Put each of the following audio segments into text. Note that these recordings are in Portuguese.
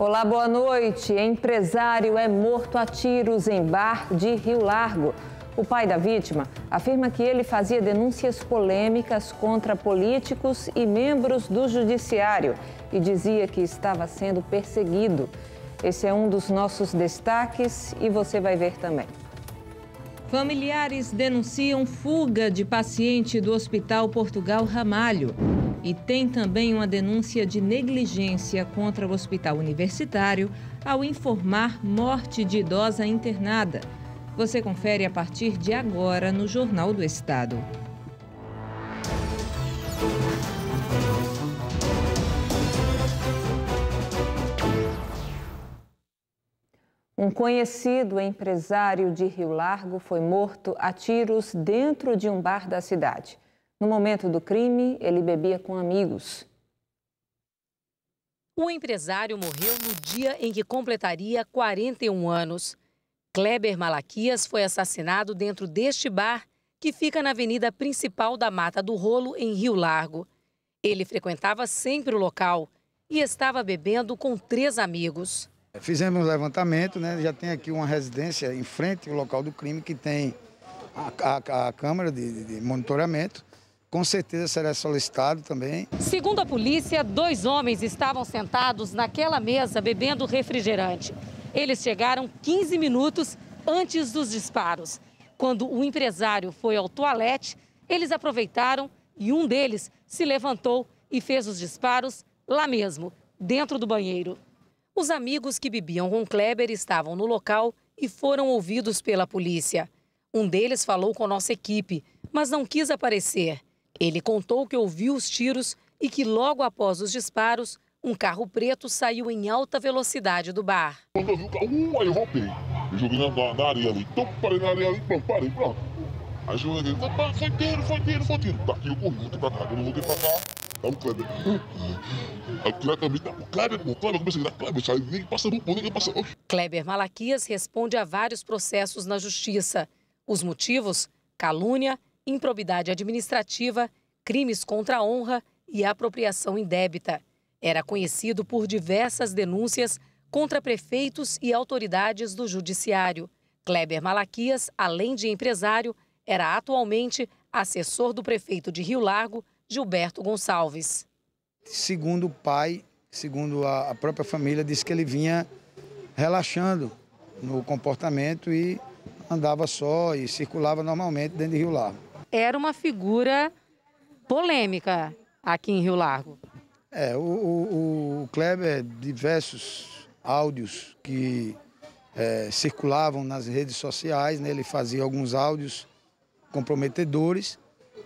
Olá, boa noite. Empresário é morto a tiros em bar de Rio Largo. O pai da vítima afirma que ele fazia denúncias polêmicas contra políticos e membros do judiciário e dizia que estava sendo perseguido. Esse é um dos nossos destaques e você vai ver também. Familiares denunciam fuga de paciente do Hospital Portugal Ramalho. E tem também uma denúncia de negligência contra o hospital universitário ao informar morte de idosa internada. Você confere a partir de agora no Jornal do Estado. Um conhecido empresário de Rio Largo foi morto a tiros dentro de um bar da cidade. No momento do crime, ele bebia com amigos. O empresário morreu no dia em que completaria 41 anos. Kleber Malaquias foi assassinado dentro deste bar que fica na avenida principal da Mata do Rolo, em Rio Largo. Ele frequentava sempre o local e estava bebendo com três amigos. Fizemos um levantamento, né? já tem aqui uma residência em frente ao local do crime que tem a, a, a câmera de, de monitoramento com certeza será solicitado também. Segundo a polícia, dois homens estavam sentados naquela mesa bebendo refrigerante. Eles chegaram 15 minutos antes dos disparos. Quando o empresário foi ao toalete, eles aproveitaram e um deles se levantou e fez os disparos lá mesmo, dentro do banheiro. Os amigos que bebiam com Kleber estavam no local e foram ouvidos pela polícia. Um deles falou com nossa equipe, mas não quis aparecer. Ele contou que ouviu os tiros e que logo após os disparos, um carro preto saiu em alta velocidade do bar. Quando eu vi o carro, aí eu voltei. Eu joguei na, na areia ali. Então parei na areia ali, pronto, parei, pronto. Aí foi tiro, foi tiro, foi tiro. Daqui eu corri, voltei pra cá. voltei pra cá, aí tá o Kleber. Aí o Kleber me dá, o Kleber, o Kleber, comecei a gritar, Kleber, nem Kleber Malaquias responde a vários processos na justiça. Os motivos, calúnia improbidade administrativa, crimes contra a honra e apropriação indébita. Era conhecido por diversas denúncias contra prefeitos e autoridades do judiciário. Kleber Malaquias, além de empresário, era atualmente assessor do prefeito de Rio Largo, Gilberto Gonçalves. Segundo o pai, segundo a própria família, disse que ele vinha relaxando no comportamento e andava só e circulava normalmente dentro de Rio Largo era uma figura polêmica aqui em Rio Largo. É, o, o, o Kleber, diversos áudios que é, circulavam nas redes sociais, né? ele fazia alguns áudios comprometedores,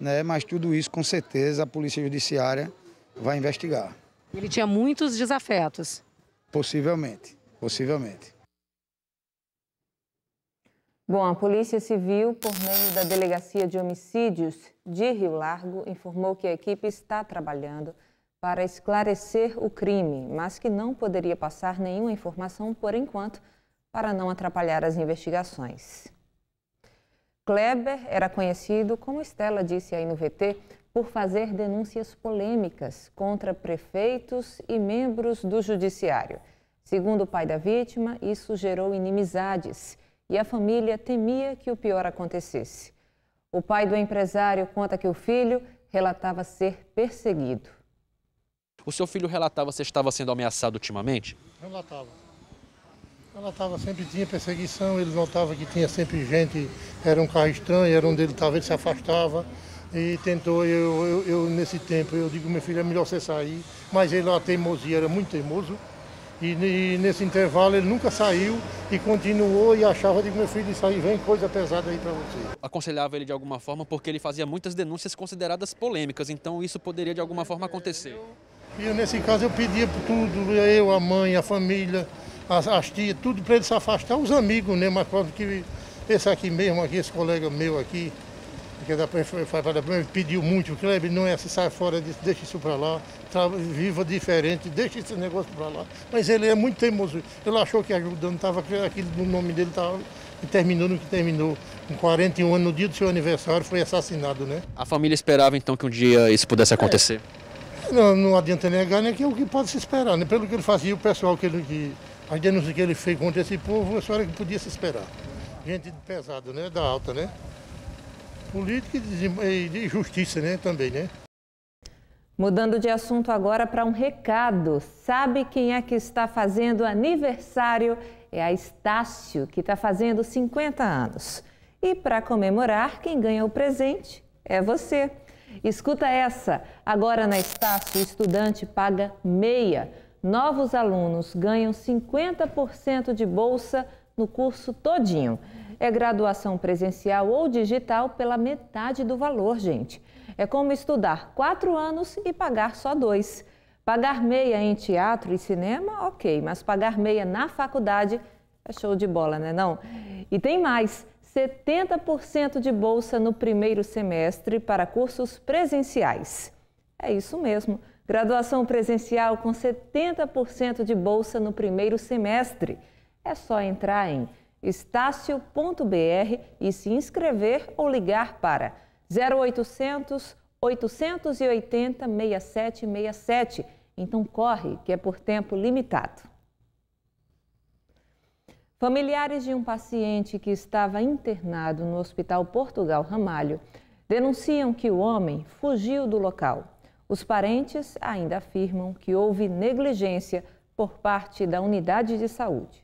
né? mas tudo isso com certeza a Polícia Judiciária vai investigar. Ele tinha muitos desafetos. Possivelmente, possivelmente. Bom, a Polícia Civil, por meio da Delegacia de Homicídios de Rio Largo, informou que a equipe está trabalhando para esclarecer o crime, mas que não poderia passar nenhuma informação por enquanto para não atrapalhar as investigações. Kleber era conhecido, como Estela disse aí no VT, por fazer denúncias polêmicas contra prefeitos e membros do judiciário. Segundo o pai da vítima, isso gerou inimizades e a família temia que o pior acontecesse. O pai do empresário conta que o filho relatava ser perseguido. O seu filho relatava que estava sendo ameaçado ultimamente? Relatava. Relatava, sempre tinha perseguição, ele notava que tinha sempre gente, era um carro estranho, era um dele, talvez se afastava e tentou, eu, eu, eu, nesse tempo, eu digo, meu filho, é melhor você sair, mas ele, era teimoso. era muito teimoso, e, e, nesse intervalo ele nunca saiu e continuou e achava de meu filho, isso aí vem coisa pesada aí para você. Aconselhava ele de alguma forma porque ele fazia muitas denúncias consideradas polêmicas, então isso poderia de alguma forma acontecer. E eu, nesse caso eu pedia por tudo, eu, a mãe, a família, as, as tias, tudo para ele se afastar, os amigos, né? Mas claro que esse aqui mesmo, aqui, esse colega meu aqui, porque a Febrabrama pediu muito, Kleber, não é, sai fora disso, deixa isso para lá, viva diferente, deixa esse negócio para lá. Mas ele é muito teimoso. Ele achou que ajudando, estava aquilo no nome dele, estava terminando o que terminou. Com 41 anos, no dia do seu aniversário, foi assassinado, né? A família esperava então que um dia isso pudesse acontecer? É. Não, não adianta negar, né? Que é o que pode se esperar, né? Pelo que ele fazia, o pessoal que ele. Que, as denúncias que ele fez contra esse povo, a senhora que podia se esperar. Gente pesada, né? Da alta, né? política e de justiça né, também, né? Mudando de assunto agora para um recado. Sabe quem é que está fazendo aniversário? É a Estácio, que está fazendo 50 anos. E para comemorar, quem ganha o presente é você. Escuta essa. Agora na Estácio, o estudante paga meia. Novos alunos ganham 50% de bolsa no curso todinho é graduação presencial ou digital pela metade do valor, gente. É como estudar quatro anos e pagar só dois. Pagar meia em teatro e cinema, ok, mas pagar meia na faculdade é show de bola, né não? E tem mais, 70% de bolsa no primeiro semestre para cursos presenciais. É isso mesmo, graduação presencial com 70% de bolsa no primeiro semestre. É só entrar em estácio.br e se inscrever ou ligar para 0800 880 6767. Então corre, que é por tempo limitado. Familiares de um paciente que estava internado no Hospital Portugal Ramalho denunciam que o homem fugiu do local. Os parentes ainda afirmam que houve negligência por parte da unidade de saúde.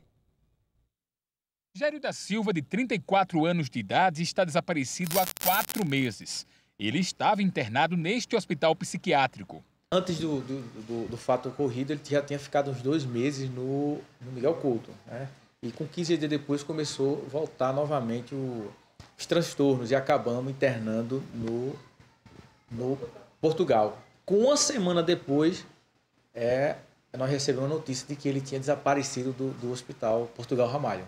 Gério da Silva, de 34 anos de idade, está desaparecido há quatro meses. Ele estava internado neste hospital psiquiátrico. Antes do, do, do, do fato ocorrido, ele já tinha ficado uns dois meses no, no Miguel Couto. Né? E com 15 dias depois começou a voltar novamente o, os transtornos e acabamos internando no, no Portugal. Com uma semana depois, é, nós recebemos a notícia de que ele tinha desaparecido do, do hospital Portugal Ramalho.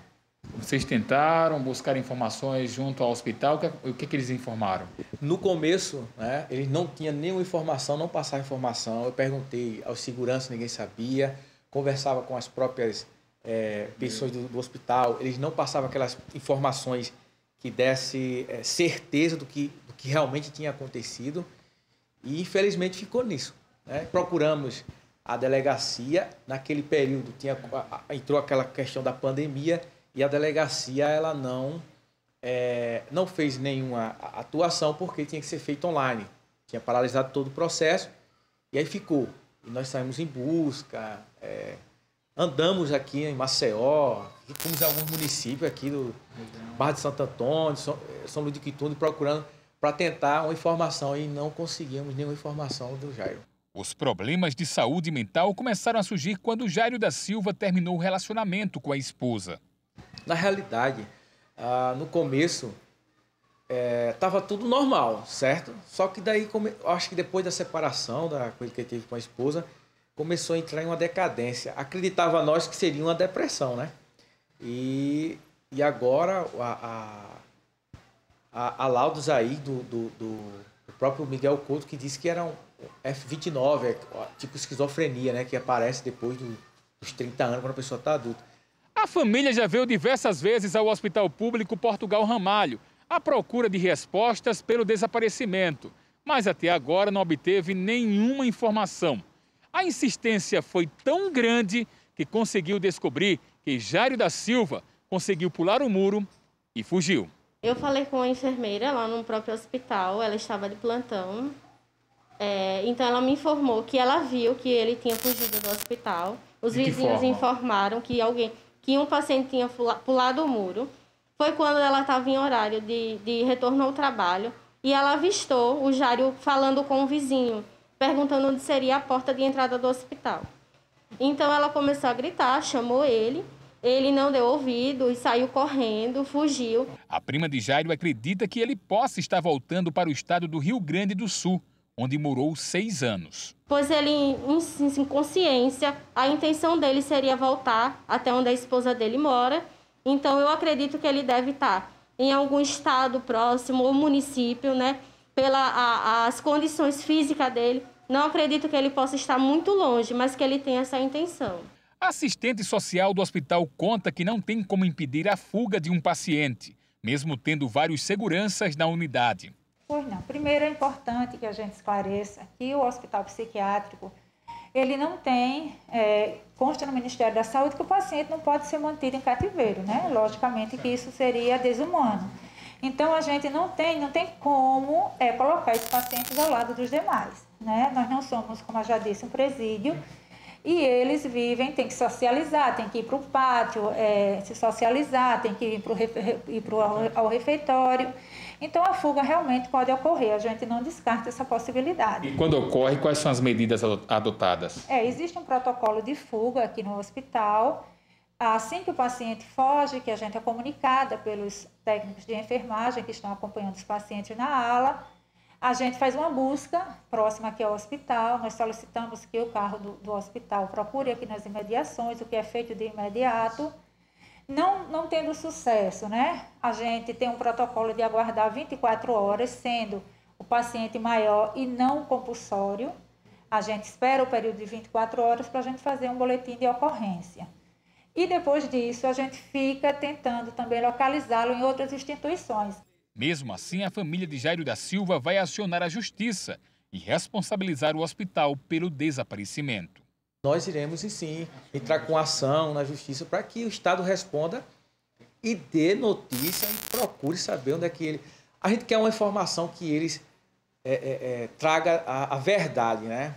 Vocês tentaram buscar informações junto ao hospital? O que, é é que eles informaram? No começo, né, eles não tinham nenhuma informação, não passavam informação. Eu perguntei aos seguranças, ninguém sabia. Conversava com as próprias é, pessoas do, do, hospital. Eles não passavam aquelas informações que desse é, certeza do que, do que realmente tinha acontecido. E, infelizmente, ficou nisso. Né? Procuramos a delegacia. Naquele período, tinha, entrou aquela questão da pandemia e a delegacia ela não é, não fez nenhuma atuação porque tinha que ser feito online. Tinha paralisado todo o processo e aí ficou. E nós saímos em busca, é, andamos aqui em Maceió, fomos em alguns municípios aqui do Barra de Santo Antônio, São, Luís de Quitundo, procurando para tentar uma informação e não conseguimos nenhuma informação do Jairo. Os problemas de saúde mental começaram a surgir quando Jairo da Silva terminou o relacionamento com a esposa. Na realidade, ah, no começo, é, tudo normal, certo? Só que daí, come... acho que depois da separação da coisa que ele teve com a esposa, começou a entrar em uma decadência. Acreditava nós que seria uma depressão, né? E, e agora a, a, a, a laudos aí do, do, do, próprio Miguel Couto que disse que era um F29, é é, tipo esquizofrenia, né? Que aparece depois do, dos 30 anos quando a pessoa está adulta. A família já veio diversas vezes ao Hospital Público Portugal Ramalho, à procura de respostas pelo desaparecimento, mas até agora não obteve nenhuma informação. A insistência foi tão grande que conseguiu descobrir que Jairo da Silva conseguiu pular o muro e fugiu. Eu falei com a enfermeira lá no próprio hospital, ela estava de plantão. É, então ela me informou que ela viu que ele tinha fugido do hospital. Os vizinhos informaram que alguém que um paciente tinha pulado o muro. Foi quando ela estava em horário de, de retorno ao trabalho e ela avistou o Jário falando com o vizinho, perguntando onde seria a porta de entrada do hospital. Então ela começou a gritar, chamou ele ele não deu ouvido e saiu correndo, fugiu. A prima de Jairo acredita que ele possa estar voltando para o estado do Rio Grande do Sul onde morou seis anos. Pois ele, em consciência, a intenção dele seria voltar até onde a esposa dele mora. Então, eu acredito que ele deve estar em algum estado próximo ou município, né? Pelas condições físicas dele. Não acredito que ele possa estar muito longe, mas que ele tenha essa intenção. A assistente social do hospital conta que não tem como impedir a fuga de um paciente, mesmo tendo vários seguranças na unidade. Pois não. Primeiro é importante que a gente esclareça que o hospital psiquiátrico ele não tem, é, consta no Ministério da Saúde que o paciente não pode ser mantido em cativeiro, né? Logicamente que isso seria desumano. Então a gente não tem, não tem como é, colocar esses pacientes ao lado dos demais, né? Nós não somos, como eu já disse, um presídio e eles vivem, tem que socializar, tem que ir para o pátio, é, se socializar, tem que ir, para o ao refeitório. Então a fuga realmente pode ocorrer, a gente não descarta essa possibilidade. E quando ocorre, quais são as medidas adotadas? É, existe um protocolo de fuga aqui no hospital. Assim que o paciente foge, que a gente é comunicada pelos técnicos de enfermagem que estão acompanhando os pacientes na ala, a gente faz uma busca próxima aqui ao hospital, nós solicitamos que o carro do, do hospital procure aqui nas imediações, o que é feito de imediato. Não, não tendo sucesso, né? A gente tem um protocolo de aguardar 24 horas, sendo o paciente maior e não compulsório. A gente espera o período de 24 horas para a gente fazer um boletim de ocorrência. E depois disso, a gente fica tentando também localizá-lo em outras instituições. Mesmo assim, a família de Jairo da Silva vai acionar a justiça e responsabilizar o hospital pelo desaparecimento nós iremos, e sim, entrar com ação na justiça para que o Estado responda e dê notícia e procure saber onde é que ele. A gente quer uma informação que eles é, é, é, traga a, a verdade, né?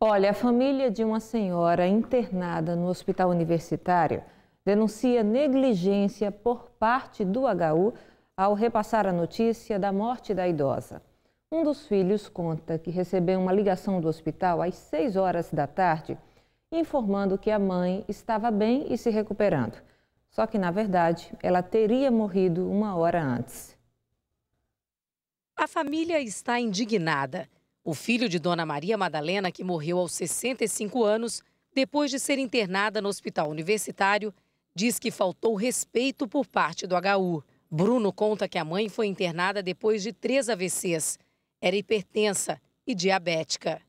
Olha, a família de uma senhora internada no hospital universitário denuncia negligência por parte do HU ao repassar a notícia da morte da idosa. Um dos filhos conta que recebeu uma ligação do hospital às 6 horas da tarde, informando que a mãe estava bem e se recuperando. Só que, na verdade, ela teria morrido uma hora antes. A família está indignada. O filho de Dona Maria Madalena, que morreu aos 65 anos, depois de ser internada no hospital universitário, diz que faltou respeito por parte do HU. Bruno conta que a mãe foi internada depois de três AVCs era hipertensa e diabética.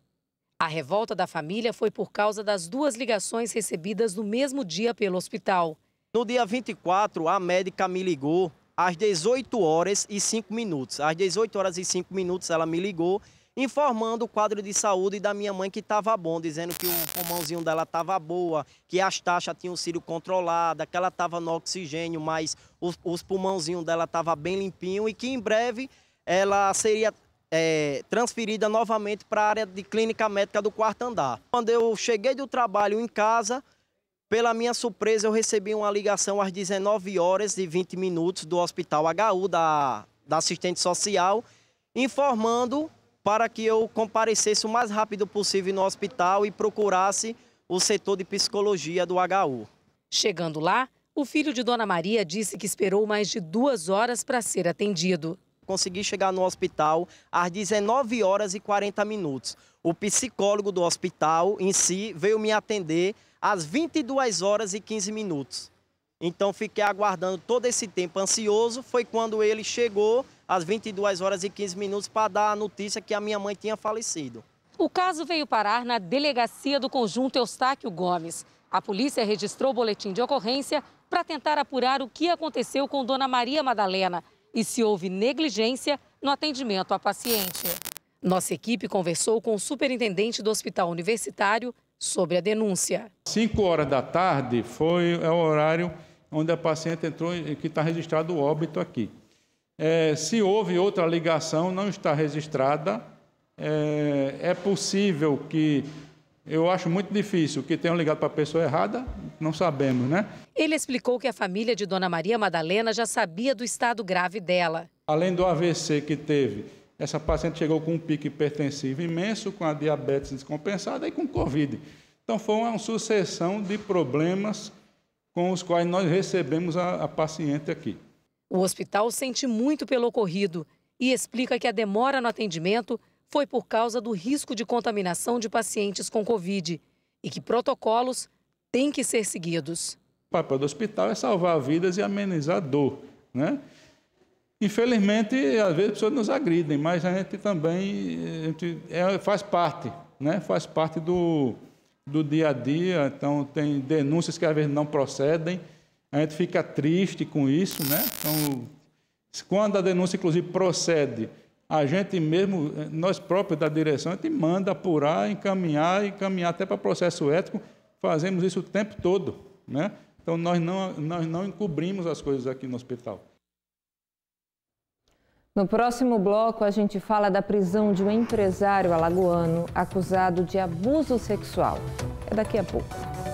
A revolta da família foi por causa das duas ligações recebidas no mesmo dia pelo hospital. No dia 24, a médica me ligou às 18 horas e 5 minutos. Às 18 horas e 5 minutos ela me ligou informando o quadro de saúde da minha mãe que estava bom, dizendo que o pulmãozinho dela estava boa, que as taxas tinham sido controladas, que ela estava no oxigênio, mas os, os pulmãozinhos dela estavam bem limpinho e que em breve ela seria é, transferida novamente para a área de clínica médica do quarto andar. Quando eu cheguei do trabalho em casa, pela minha surpresa, eu recebi uma ligação às 19 horas e 20 minutos do Hospital HU, da, da assistente social, informando para que eu comparecesse o mais rápido possível no hospital e procurasse o setor de psicologia do HU. Chegando lá, o filho de Dona Maria disse que esperou mais de duas horas para ser atendido consegui chegar no hospital às 19 horas e 40 minutos. O psicólogo do hospital em si veio me atender às 22 horas e 15 minutos. Então fiquei aguardando todo esse tempo ansioso. Foi quando ele chegou às 22 horas e 15 minutos para dar a notícia que a minha mãe tinha falecido. O caso veio parar na delegacia do conjunto Eustáquio Gomes. A polícia registrou o boletim de ocorrência para tentar apurar o que aconteceu com Dona Maria Madalena, e se houve negligência no atendimento à paciente. Nossa equipe conversou com o superintendente do Hospital Universitário sobre a denúncia. 5 horas da tarde foi é o horário onde a paciente entrou, que está registrado o óbito aqui. É, se houve outra ligação, não está registrada. É, é possível que eu acho muito difícil que tenham ligado para a pessoa errada, não sabemos, né? Ele explicou que a família de Dona Maria Madalena já sabia do estado grave dela. Além do AVC que teve, essa paciente chegou com um pique hipertensivo imenso, com a diabetes descompensada e com Covid. Então foi uma sucessão de problemas com os quais nós recebemos a, a paciente aqui. O hospital sente muito pelo ocorrido e explica que a demora no atendimento foi por causa do risco de contaminação de pacientes com Covid e que protocolos têm que ser seguidos. O papel do hospital é salvar vidas e amenizar dor, né? Infelizmente, às vezes as pessoas nos agridem, mas a gente também eh, a gente é, faz parte, né? Faz parte do, do dia a dia. Então, tem denúncias que às vezes não procedem. A gente fica triste com isso, né? Então, quando a denúncia, inclusive, procede, a gente mesmo, eh, nós próprios da direção, a gente manda apurar, encaminhar, encaminhar até para processo ético, fazemos isso o tempo todo. Né? Então, nós não, nós não encobrimos as coisas aqui no hospital. No próximo bloco, a gente fala da prisão de um empresário alagoano acusado de abuso sexual. É daqui a pouco.